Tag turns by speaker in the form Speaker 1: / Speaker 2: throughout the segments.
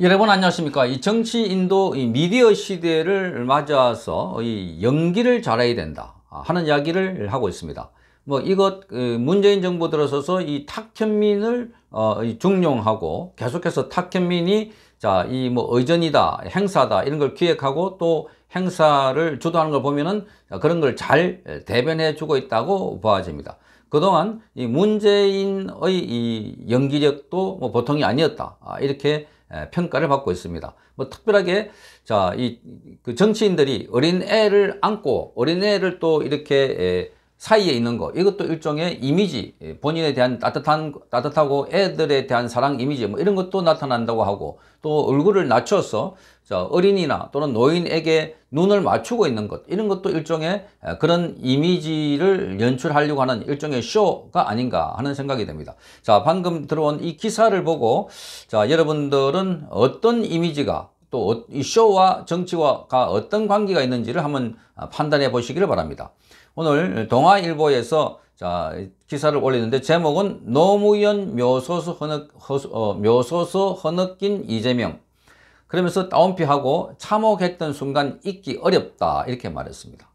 Speaker 1: 여러분 안녕하십니까 이 정치인도 이 미디어 시대를 맞아서 이 연기를 잘해야 된다 하는 이야기를 하고 있습니다 뭐 이것 그 문재인 정부 들어서서 이 탁현민을 어, 중용하고 계속해서 탁현민이 자이 뭐 의전이다 행사다 이런 걸 기획하고 또 행사를 주도하는 걸 보면은 그런 걸 잘 대변해 주고 있다고 보아집니다 그동안 이 문재인의 이 연기력도 뭐 보통이 아니었다 아, 이렇게 평가를 받고 있습니다. 뭐 특별하게 자, 이 그 정치인들이 어린애를 안고 어린애를 또 이렇게 사이에 있는 거 이것도 일종의 이미지 예, 본인에 대한 따뜻한 따뜻하고 애들에 대한 사랑 이미지 뭐 이런 것도 나타난다고 하고 또 얼굴을 낮춰서 어린이나 또는 노인에게 눈을 맞추고 있는 것 이런 것도 일종의 아, 그런 이미지를 연출하려고 하는 일종의 쇼가 아닌가 하는 생각이 됩니다 자 방금 들어온 이 기사를 보고 자 여러분들은 어떤 이미지가 또이 어, 쇼와 정치와가 어떤 관계가 있는지를 한번 아, 판단해 보시기를 바랍니다 오늘 동아일보에서 자, 기사를 올리는데 제목은 노무현 묘소수 헌억, 허수, 어, 묘소수 헌흑긴 이재명 그러면서 다운피하고 참혹했던 순간 잊기 어렵다 이렇게 말했습니다.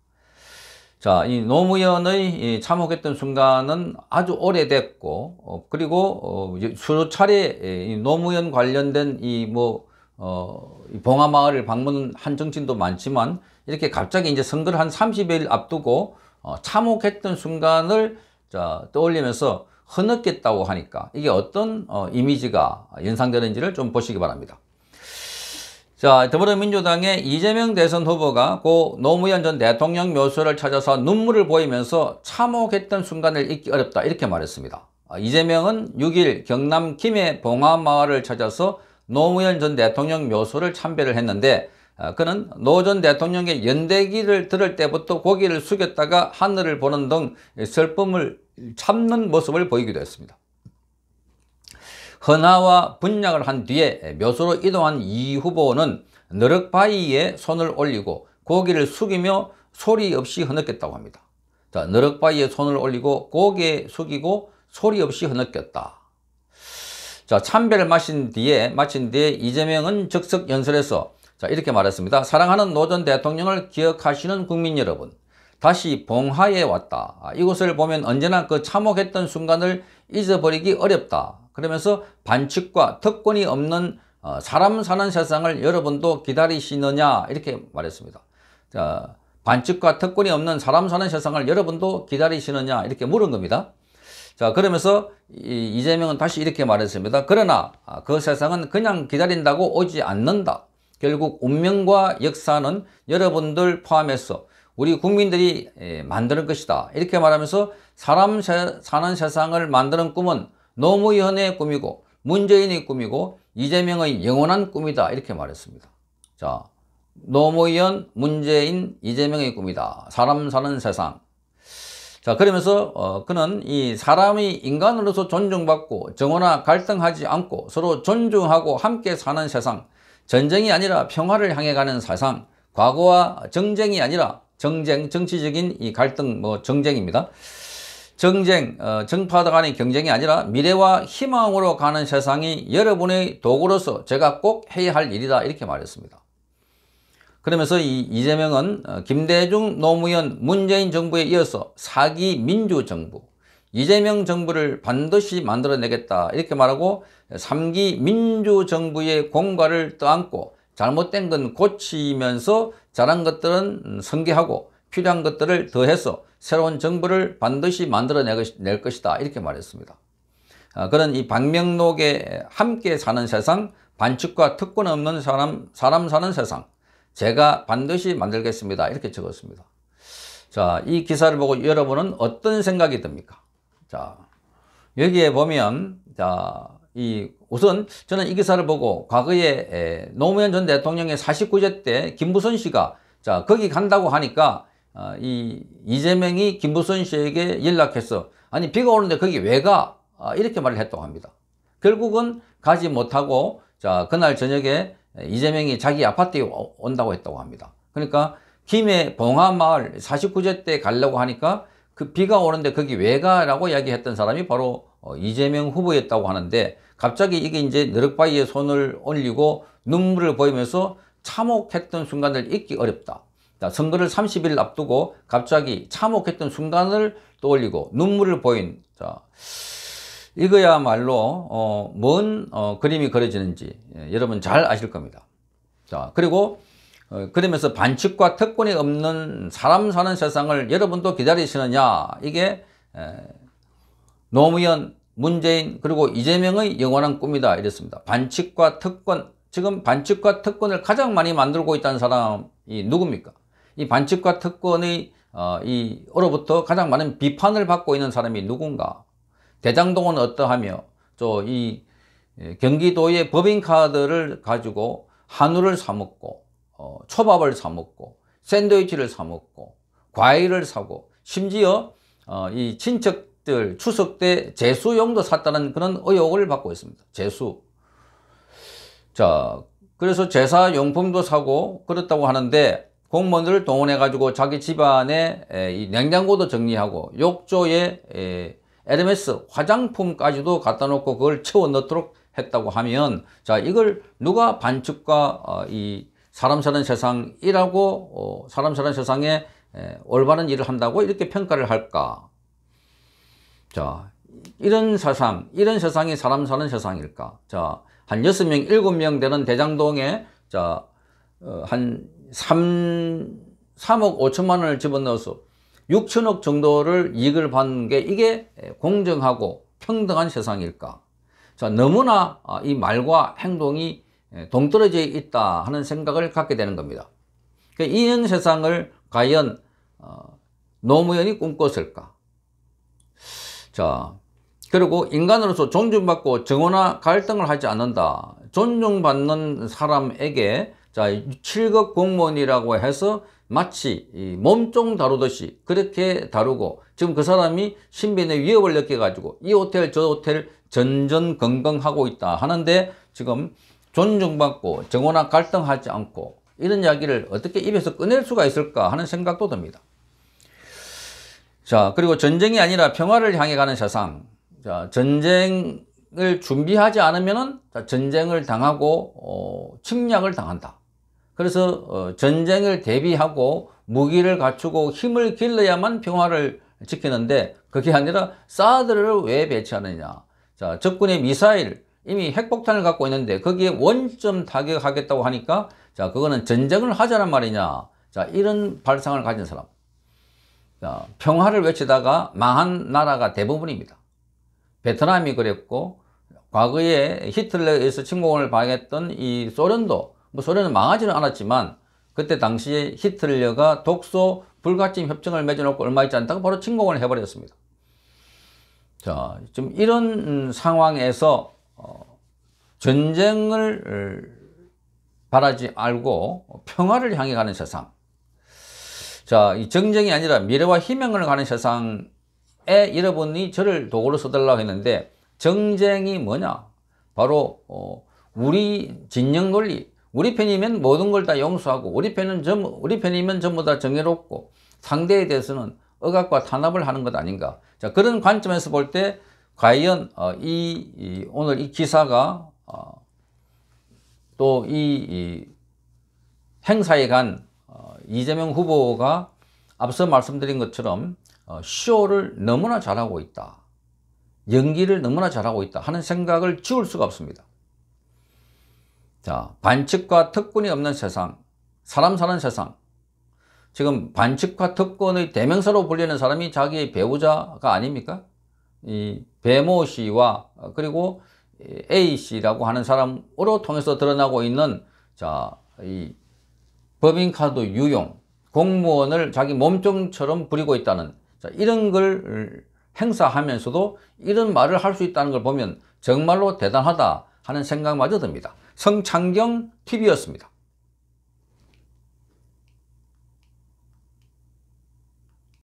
Speaker 1: 자, 이 노무현의 이 참혹했던 순간은 아주 오래됐고 어, 그리고 어, 수로 차례 이 노무현 관련된 이 뭐 어, 봉하마을을 방문한 정치인도 많지만 이렇게 갑자기 이제 선거를 한 30일 앞두고 어, 참혹했던 순간을 자, 떠올리면서 흐느꼈다고 하니까 이게 어떤 어, 이미지가 연상되는지를 좀 보시기 바랍니다. 자, 더불어민주당의 이재명 대선 후보가 고 노무현 전 대통령 묘소를 찾아서 눈물을 보이면서 참혹했던 순간을 잊기 어렵다 이렇게 말했습니다. 아, 이재명은 6일 경남 김해 봉화마을을 찾아서 노무현 전 대통령 묘소를 참배를 했는데 어, 그는 노 전 대통령의 연대기를 들을 때부터 고개를 숙였다가 하늘을 보는 등 슬픔을 참는 모습을 보이기도 했습니다. 헌화와 분양을 한 뒤에 묘소로 이동한 이 후보는 너럭바위에 손을 올리고 고개를 숙이며 소리 없이 흐느꼈다고 합니다. 자, 너럭바위에 손을 올리고 고개 숙이고 소리 없이 흐느꼈다. 자, 참배를 마신 뒤에 마친 뒤에 이재명은 즉석 연설에서 자 이렇게 말했습니다. 사랑하는 노 전 대통령을 기억하시는 국민 여러분 다시 봉하에 왔다. 아, 이곳을 보면 언제나 그 참혹했던 순간을 잊어버리기 어렵다. 그러면서 반칙과 특권이 없는 어, 사람 사는 세상을 여러분도 기다리시느냐 이렇게 말했습니다. 자, 반칙과 특권이 없는 사람 사는 세상을 여러분도 기다리시느냐 이렇게 물은 겁니다. 자 그러면서 이재명은 다시 이렇게 말했습니다. 그러나 아, 그 세상은 그냥 기다린다고 오지 않는다. 결국 운명과 역사는 여러분들 포함해서 우리 국민들이 예, 만드는 것이다. 이렇게 말하면서 사람 사는 세상을 만드는 꿈은 노무현의 꿈이고 문재인의 꿈이고 이재명의 영원한 꿈이다. 이렇게 말했습니다. 자, 노무현, 문재인, 이재명의 꿈이다. 사람 사는 세상. 자, 그러면서 어, 그는 이 사람이 인간으로서 존중받고 정오나 갈등하지 않고 서로 존중하고 함께 사는 세상. 전쟁이 아니라 평화를 향해 가는 사상, 과거와 정쟁이 아니라 정쟁, 정치적인 이 갈등, 뭐 정쟁입니다. 정쟁, 어, 정파다 간의 경쟁이 아니라 미래와 희망으로 가는 세상이 여러분의 도구로서 제가 꼭 해야 할 일이다 이렇게 말했습니다. 그러면서 이 이재명은 어, 김대중, 노무현, 문재인 정부에 이어서 사기 민주정부, 이재명 정부를 반드시 만들어내겠다 이렇게 말하고 3기 민주정부의 공과를 떠안고 잘못된 건 고치면서 잘한 것들은 성계하고 필요한 것들을 더해서 새로운 정부를 반드시 만들어낼 것이다 이렇게 말했습니다. 아, 그런 이 박명록의 함께 사는 세상 반칙과 특권 없는 사람 사람 사는 세상 제가 반드시 만들겠습니다 이렇게 적었습니다. 자, 이 기사를 보고 여러분은 어떤 생각이 듭니까? 자, 여기에 보면, 자, 이 우선 저는 이 기사를 보고 과거에 노무현 전 대통령의 49제 때 김부선 씨가 자, 거기 간다고 하니까 어, 이 이재명이 김부선 씨에게 연락해서 아니 비가 오는데 거기 왜 가? 아, 이렇게 말을 했다고 합니다. 결국은 가지 못하고 자 그날 저녁에 이재명이 자기 아파트에 온다고 했다고 합니다. 그러니까 김해 봉하마을 49제 때 가려고 하니까 그 비가 오는데 거기 왜 가라고 이야기했던 사람이 바로 어, 이재명 후보였다고 하는데 갑자기 이게 이제 느럭바위에 손을 올리고 눈물을 보이면서 참혹했던 순간을 잊기 어렵다. 선거를 30일 앞두고 갑자기 참혹했던 순간을 떠올리고 눈물을 보인 자, 이거야말로 어, 뭔 어, 그림이 그려지는지 예, 여러분 잘 아실 겁니다. 자 그리고 어, 그러면서 반칙과 특권이 없는 사람 사는 세상을 여러분도 기다리시느냐 이게 노무현, 문재인 그리고 이재명의 영원한 꿈이다 이랬습니다. 반칙과 특권 지금 반칙과 특권을 가장 많이 만들고 있다는 사람이 누굽니까? 이 반칙과 특권의 어, 이로부터 가장 많은 비판을 받고 있는 사람이 누군가? 대장동은 어떠하며 또이 경기도의 법인카드를 가지고 한우를 사먹고 어, 초밥을 사 먹고 샌드위치를 사 먹고 과일을 사고 심지어 어, 이 친척들 추석 때 제수용도 샀다는 그런 의혹을 받고 있습니다. 제수. 자, 그래서 제사 용품도 사고 그렇다고 하는데 공무원들을 동원해 가지고 자기 집안에 에, 이 냉장고도 정리하고 욕조에 에, 에르메 화장품까지도 갖다 놓고 그걸 채워 넣도록 했다고 하면 자 이걸 누가 반칙과 어, 이 사람 사는 세상이라고 어, 사람 사는 세상에 올바른 일을 한다고 이렇게 평가를 할까? 자, 이런 세상, 이런 세상이 사람 사는 세상일까? 자, 한 6명, 7명 되는 대장동에 자, 어, 한 3, 3억 5천만 원을 집어넣어서 6천억 정도를 이익을 받는 게 이게 공정하고 평등한 세상일까? 자, 너무나 아, 이 말과 행동이 예, 동떨어져 있다 하는 생각을 갖게 되는 겁니다. 그 이런 세상을 과연 어, 노무현이 꿈꿨을까? 자, 그리고 인간으로서 존중받고 정오나 갈등을 하지 않는다. 존중받는 사람에게 자 7급 공무원이라고 해서 마치 몸종 다루듯이 그렇게 다루고 지금 그 사람이 신변의 위협을 느껴가지고 이 호텔 저 호텔 전전긍긍하고 있다 하는데 지금 존중받고 정원화 갈등하지 않고 이런 이야기를 어떻게 입에서 꺼낼 수가 있을까 하는 생각도 듭니다. 자 그리고 전쟁이 아니라 평화를 향해 가는 세상 자 전쟁을 준비하지 않으면 은 전쟁을 당하고 어, 침략을 당한다. 그래서 어, 전쟁을 대비하고 무기를 갖추고 힘을 길러야만 평화를 지키는데 그게 아니라 사드를 왜 배치하느냐 자 적군의 미사일 이미 핵폭탄을 갖고 있는데 거기에 원점 타격하겠다고 하니까 자 그거는 전쟁을 하자는 말이냐 자 이런 발상을 가진 사람 자, 평화를 외치다가 망한 나라가 대부분입니다 베트남이 그랬고 과거에 히틀러에 서 침공을 당했던 이 소련도 뭐 소련은 망하지는 않았지만 그때 당시에 히틀러가 독소 불가침 협정을 맺어놓고 얼마 있지 않다고 바로 침공을 해버렸습니다 자, 지금 이런 상황에서 어, 전쟁을 어, 바라지 말고 평화를 향해 가는 세상. 자, 이 정쟁이 아니라 미래와 희망을 가는 세상에 여러분이 저를 도구로 써달라고 했는데 정쟁이 뭐냐? 바로 어, 우리 진영 논리, 우리 편이면 모든 걸 다 용서하고 우리 편은 전 우리 편이면 전부 다 정의롭고 상대에 대해서는 억압과 탄압을 하는 것 아닌가. 자, 그런 관점에서 볼때 과연 어, 이, 오늘 이 기사가 어, 또이 행사에 간 어, 이재명 후보가 앞서 말씀드린 것처럼 쇼를 너무나 잘하고 있다. 연기를 너무나 잘하고 있다 하는 생각을 지울 수가 없습니다. 자, 반칙과 특권이 없는 세상, 사람 사는 세상. 지금 반칙과 특권의 대명사로 불리는 사람이 자기의 배우자가 아닙니까? 이 배모 씨와 그리고 A 씨라고 하는 사람으로 통해서 드러나고 있는 자, 이 법인카드 유용, 공무원을 자기 몸종처럼 부리고 있다는 자, 이런 걸 행사하면서도 이런 말을 할 수 있다는 걸 보면 정말로 대단하다 하는 생각마저 듭니다. 성창경 TV였습니다.